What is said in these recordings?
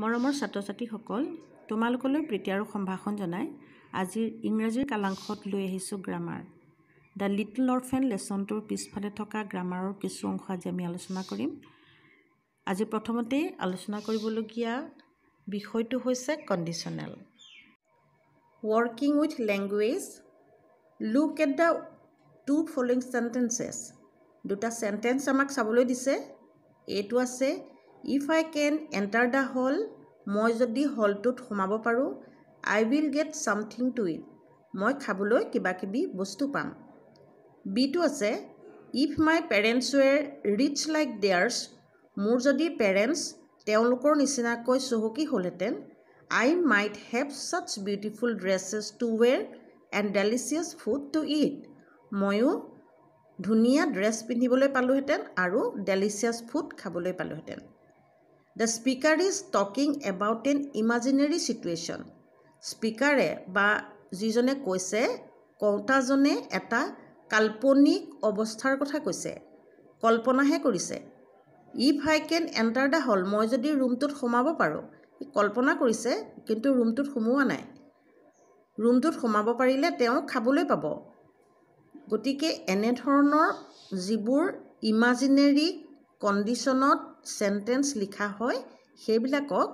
মৰমৰ ছাত্ৰ ছাত্ৰীসকল তোমালোকলৈ প্ৰীতি আৰু সম্ভাষণ জনাই আজিৰ ইংৰাজীৰ কালাংশত লৈ আহিছোঁ গ্ৰামাৰ দ্য লিটল অৰ্ফেন লেচনটোৰ পিছফালে থকা গ্ৰামাৰৰ কিছু অংশ আজি আমি আলোচনা কৰিম আজি প্ৰথমতেই আলোচনা কৰিবলগীয়া বিষয়টো হৈছে conditional working with language look at the two following sentences দুটা চেণ্টেঞ্চ আমাক চাবলৈ দিছে এইটো আছে if I can enter the hall মই যদি হলটোত সোমাব পাৰোঁ I will get something to eat মই খাবলৈ কিবা কিবি বস্তু পাম বিটো আছে if my parents were rich like theirs মোৰ যদি পেৰেণ্টছ তেওঁলোকৰ নিচিনাকৈ চহকী হ'লহেঁতেন I might have such beautiful dresses to wear and delicious food to eat ময়ো ধুনীয়া ড্ৰেছ পিন্ধিবলৈ পালোঁহেঁতেন আৰু ডেলিচিয়াছ ফুড খাবলৈ পালোঁহেঁতেন the speaker is talking about an imaginary situation স্পীকাৰে বা যিজনে কৈছে কওঁতাজনে এটা কাল্পনিক অৱস্থাৰ কথা কৈছে কল্পনাহে কৰিছে if I can enter the hall মই যদি ৰুমটোত সোমাব পাৰোঁ কল্পনা কৰিছে কিন্তু ৰুমটোত সোমোৱা নাই ৰুমটোত সোমাব পাৰিলে তেওঁ খাবলৈ পাব গতিকে এনেধৰণৰ যিবোৰ ইমাজিনেৰী কণ্ডিশ্যনত চেণ্টেঞ্চ লিখা হয় সেইবিলাকক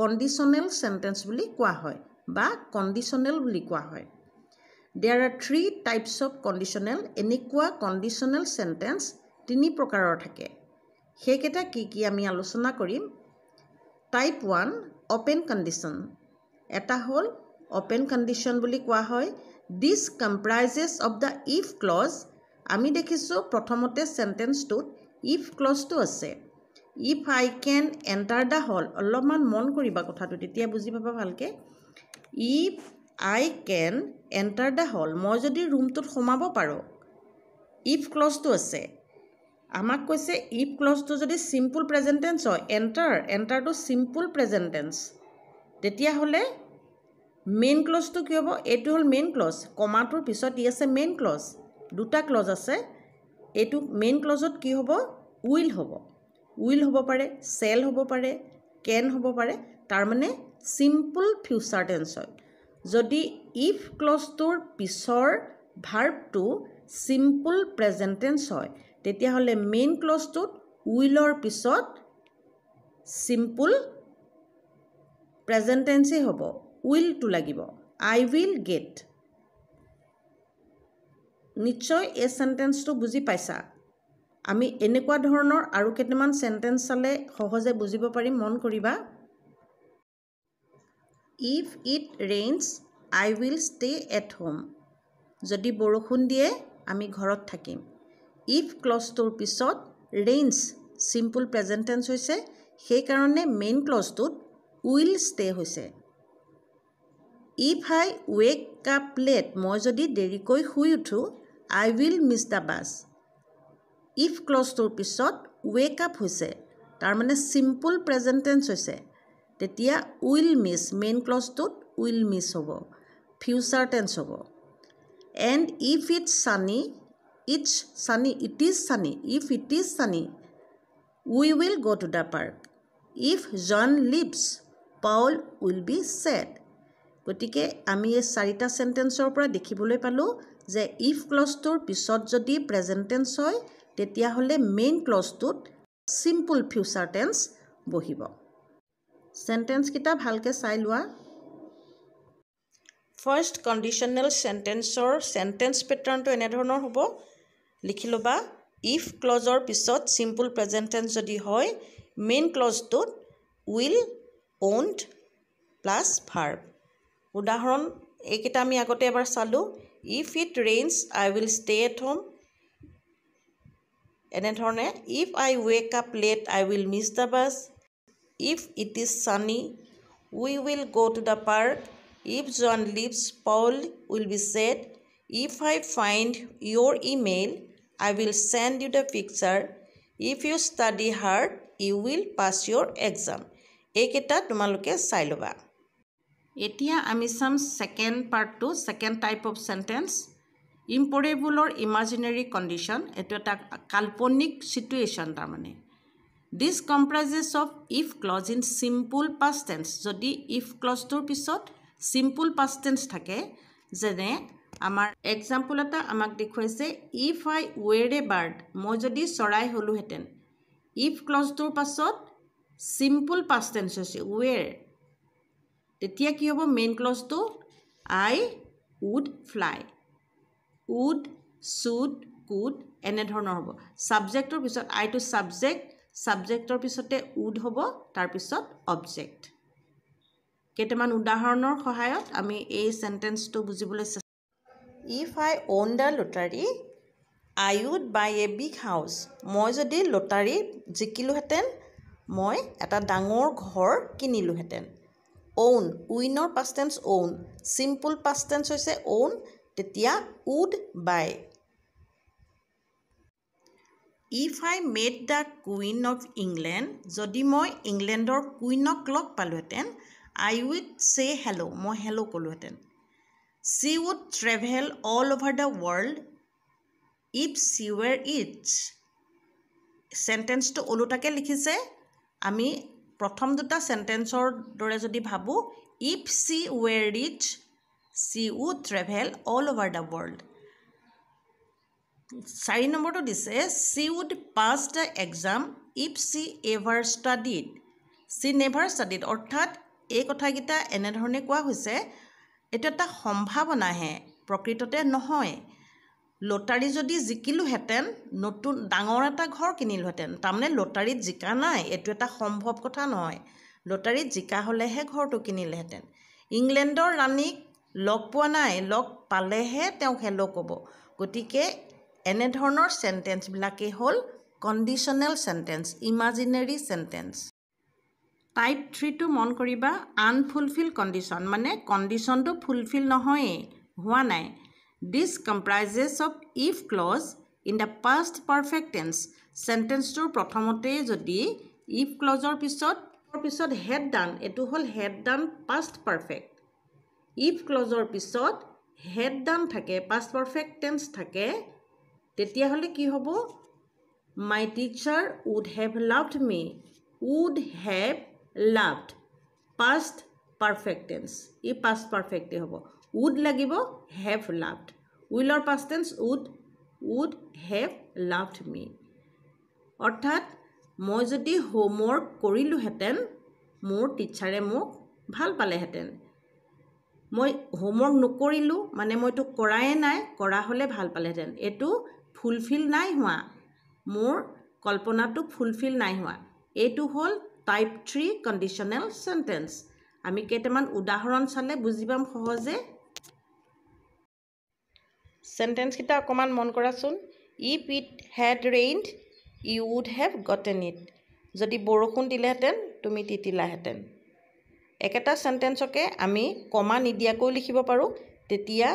কণ্ডিশ্যনেল চেণ্টেন্স বুলি কোৱা হয় বা কণ্ডিশ্যনেল বুলি কোৱা হয় there are three types of conditional এনেকুৱা কণ্ডিশ্যনেল চেণ্টেন্স তিনি প্ৰকাৰৰ থাকে সেইকেইটা কি কি আমি আলোচনা কৰিম টাইপ ওৱান অ'পেন কণ্ডিশ্যন এটা হ'ল অ'পেন কণ্ডিশ্যন বুলি কোৱা হয় this comprises of the if clause আমি দেখিছোঁ প্ৰথমতে চেণ্টেঞ্চটোত ইফ ক্লজটো আছে if I can enter the hall অলপমান মন কৰিবা কথাটো তেতিয়া বুজি পাবা ভালকৈ if I can enter the hall মই যদি ৰুমটোত সোমাব পাৰোঁ ইফ ক্লজটো আছে আমাক কৈছে ইফ ক্লজটো যদি চিম্পুল প্ৰেজেণ্টেঞ্চ হয় এণ্টাৰ এণ্টাৰটো চিম্পুল প্ৰেজেণ্টেঞ্চ তেতিয়াহ'লে মেইন ক্লজটো কি হ'ব এইটো হ'ল মেইন ক্লজ কমাটোৰ পিছত ই আছে মেইন ক্লজ দুটা ক্লজ আছে এইটো মেইন ক্লজত কি হ'ব উইল হ'ব উইল হ'ব পাৰে চেল হ'ব পাৰে কেন হ'ব পাৰে তাৰমানে চিম্পল ফিউচাৰ টেন্স হয় যদি ইফ ক্লজটোৰ পিছৰ ভাৰ্বটো চিম্পল প্ৰেজেণ্ট টেন্স হয় তেতিয়াহ'লে মেইন ক্লজটোত উইলৰ পিছত চিম্পল প্ৰেজেণ্ট টেন্সেই হ'ব উইলটো লাগিব আই উইল গেট নিশ্চয় এই চেণ্টেঞ্চটো বুজি পাইছা আমি এনেকুৱা ধৰণৰ আৰু কেইটামান চেণ্টেঞ্চ চালে সহজে বুজিব পাৰিম মন কৰিবা if it rains I will stay at home যদি বৰষুণ দিয়ে আমি ঘৰত থাকিম ইফ ক্লছটোৰ পিছত ৰেইনছ চিম্পুল প্ৰেজেণ্টেঞ্চ হৈছে সেইকাৰণে মেইন ক্লছটোত উইল ষ্টে হৈছে if I wake up late মই যদি দেৰিকৈ শুই উঠোঁ I will miss the bus if ক্লছটোৰ পিছত ৱেক আপ হৈছে তাৰমানে চিম্পল প্ৰেজেণ্টেঞ্চ হৈছে তেতিয়া উইল মিছ মেইন ক্লজটোত উইল মিছ হ'ব ফিউচাৰ টেঞ্চ হ'ব and if it sunny it's sunny it is sunny if it is sunny we will go' to the park if John leaves Paul will be said গতিকে আমি এই চাৰিটা চেণ্টেঞ্চৰ পৰা দেখিবলৈ পালোঁ যে ইফ ক্লজটোৰ পিছত যদি প্ৰেজেণ্ট টেন্স হয় তেতিয়াহ'লে মেইন ক্লজটোত চিম্পুল ফিউচাৰ টেন্স বহিব চেণ্টেন্সকেইটা ভালকৈ চাই লোৱা ফাৰ্ষ্ট কণ্ডিশ্যনেল চেণ্টেঞ্চৰ চেণ্টেঞ্চ পেটাৰ্ণটো এনেধৰণৰ হ'ব লিখি ল'বা ইফ ক্লজৰ পিছত চিম্পুল প্ৰেজেণ্ট টেন্স যদি হয় মেইন ক্লজটোত উইল অ'ণ্ড প্লাছ ভাৰ্ব উদাহৰণ এইকেইটা আমি আগতে এবাৰ চালোঁ if it rains I will stay at home এনেধৰণে if I wake up late I will miss the bus if it is sunny we will go' to the park if John leaves Paul will be sad if I find your email I will send you the picture if you study hard you will pass your exam এইকেইটা তোমালোকে চাই ল'বা এতিয়া আমি চাম second পাৰ্টটো second type of sentence ইম্পৰেবলৰ imaginary condition এইটো এটা কাল্পনিক চিটুৱেশ্যন তাৰমানে this comprises of if clause in simple past tense যদি ইফ ক্লজটোৰ পিছত চিম্পুল পাষ্ট টেন্স থাকে যেনে আমাৰ এক্সাম্পল এটা আমাক দেখুৱাইছে ইফ আই ৱেৰ এ বাৰ্ড মই যদি চৰাই হ'লোহেঁতেন ইফ ক্লজটোৰ পাছত চিম্পুল পাষ্ট টেন্স হৈছে ৱেৰ তেতিয়া কি হ'ব মেইন ক্লজটো I would fly would should could এনেধৰণৰ হ'ব ছাবজেক্টৰ পিছত আইটো ছাবজেক্ট ছাবজেক্টৰ পিছতে উড হ'ব তাৰপিছত অবজেক্ট কেইটামান উদাহৰণৰ সহায়ত আমি এই চেণ্টেন্সটো বুজিবলৈ চেষ্টা কৰোঁ if I won the lottery I would buy a big house মই যদি লটাৰী জিকিলোহেঁতেন মই এটা ডাঙৰ ঘৰ কিনিলোহেঁতেন own উইনৰ past tense own simple past tense হৈছে own তেতিয়া would by if i met the queen of england যদি মই ইংলেণ্ডৰ কুইনক লগ পালোহেঁতেন i would say hello মই হেল্ল' ক'লোহেঁতেন she would travel all over the world if she were it sentence টো ওলোটাকৈ লিখিছে আমি প্ৰথম দুটা চেণ্টেন্সৰ দৰে যদি ভাবোঁ if she were rich she would travel all over the world চাৰি নম্বৰটো দিছে she would pass the exam if she ever studied she never studied অৰ্থাৎ এই কথাকেইটা এনেধৰণে কোৱা হৈছে এইটো এটা সম্ভাৱনাহে প্ৰকৃততে নহয় লটাৰী যদি জিকিলোহেঁতেন নতুন ডাঙৰ এটা ঘৰ কিনিলোহেঁতেন তাৰমানে লটাৰীত জিকা নাই এইটো এটা সম্ভৱ কথা নহয় লটাৰীত জিকা হ'লেহে ঘৰটো কিনিলেহেঁতেন ইংলেণ্ডৰ ৰাণীক লগ পোৱা নাই লগ পালেহে তেওঁক হেল্ল' ক'ব গতিকে এনেধৰণৰ চেণ্টেঞ্চবিলাকেই হ'ল conditional sentence imaginary sentence type three মন কৰিবা আনফুলফিল কণ্ডিশ্যন মানে কণ্ডিশ্যনটো ফুলফিল নহয়েই হোৱা নাই This comprises of if clause in the past perfect tense. Sentence to prothamote jodi if clause or pisot, or pisot had done, etu hol had done past perfect. If clause or pisot had done thake, past perfect tense thake, tetia hole ki hobo? My teacher would have loved me, would have loved past perfect tense. E past perfect hobo. Would লাগিব have loved উইলৰ past tense would would have loved me অৰ্থাৎ মই যদি homework কৰিলোহেঁতেন মোৰ টিচাৰে মোক ভাল পালেহেঁতেন মই হোমৱৰ্ক নকৰিলোঁ মানে মইতো কৰাই নাই কৰা হ'লে ভাল পালেহেঁতেন এইটো ফুলফিল নাই হোৱা মোৰ কল্পনাটো ফুলফিল নাই হোৱা এইটো হ'ল টাইপ থ্ৰী কণ্ডিশ্যনেল চেণ্টেন্স আমি কেইটামান উদাহৰণ চালে বুজি পাম সহজে চেণ্টেন্সকেইটা অকণমান মন কৰাচোন if it had rained you would have gotten it যদি বৰষুণ দিলেহেঁতেন তুমি তিতিলাহেঁতেন একেটা চেণ্টেন্সকে আমি কমা নিদিয়াকৈ লিখিব পাৰোঁ তেতিয়া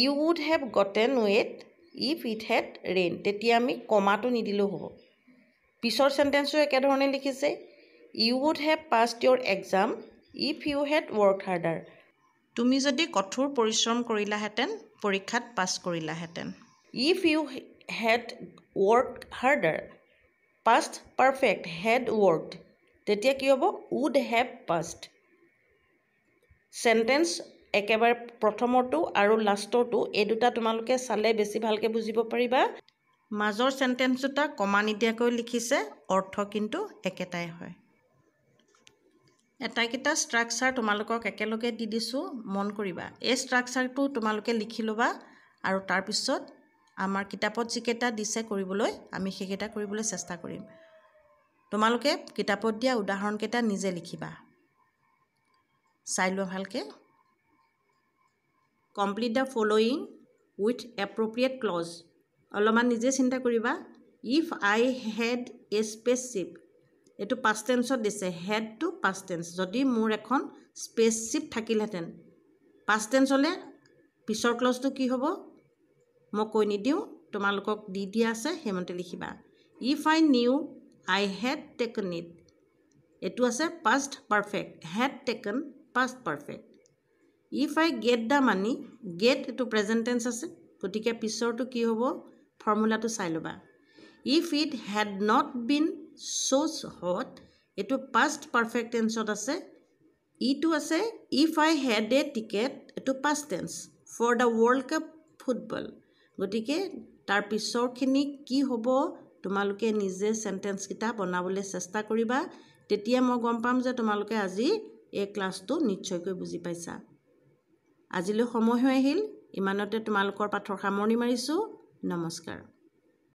you would have gotten wet if it had rain তেতিয়া আমি কমাটো নিদিলেও হ'ব পিছৰ চেণ্টেন্সো একেধৰণে লিখিছে you would have passed your exam if you had work harder তুমি যদি কঠোৰ পৰিশ্ৰম কৰিলাহেঁতেন পৰীক্ষাত পাছ কৰিলাহেঁতেন if you had work harder past perfect had work তেতিয়া কি হ'ব উড হেভ পাষ্ট চেণ্টেঞ্চ একেবাৰে প্ৰথমৰটো আৰু লাষ্টৰটো এই দুটা তোমালোকে চালে বেছি ভালকৈ বুজিব পাৰিবা মাজৰ চেণ্টেঞ্চ দুটা কমা নিদিয়াকৈ লিখিছে অৰ্থ কিন্তু একেটাই হয় এটাইকেইটা ষ্ট্ৰাকচাৰ তোমালোকক একেলগে দি দিছোঁ মন কৰিবা এই ষ্ট্ৰাকচাৰটো তোমালোকে লিখি ল'বা আৰু তাৰপিছত আমাৰ কিতাপত যিকেইটা দিছে কৰিবলৈ আমি সেইকেইটা কৰিবলৈ চেষ্টা কৰিম তোমালোকে কিতাপত দিয়া উদাহৰণকেইটা নিজে লিখিবা চাই লোৱা ভালকৈ complete the following with appropriate clause অলপমান নিজে চিন্তা কৰিবা if I had a spaceship এইটো পাষ্ট টেঞ্চত দিছে হেড টু পাষ্ট টেঞ্চ যদি মোৰ এখন স্পেচশ্বিপ থাকিলহেঁতেন পাষ্ট টেঞ্চলৈ পিছৰ ক্লজটো কি হ'ব মই কৈ নিদিওঁ তোমালোকক দি দিয়া আছে সেইমতে লিখিবা if I knew I had taken it এইটো আছে past perfect had taken past perfect if I get the money get এইটো প্ৰেজেণ্ট টেঞ্চ আছে গতিকে পিছৰটো কি হ'ব ফৰ্মুলাটো চাই ল'বা if it had not been শ্ব'জ হট এইটো পাষ্ট পাৰফেক্ট টেন্সত আছে ইটো আছে if I had a ticket এইটো past tense for the world cup football গতিকে তাৰ পিছৰখিনি কি হ'ব তোমালোকে নিজে চেণ্টেন্সকেইটা বনাবলৈ চেষ্টা কৰিবা তেতিয়া মই গম পাম যে তোমালোকে আজি এই ক্লাছটো নিশ্চয়কৈ বুজি পাইছা আজিলৈ সময় হৈ আহিল ইমানতে তোমালোকৰ পাঠৰ সামৰণি মাৰিছোঁ নমস্কাৰ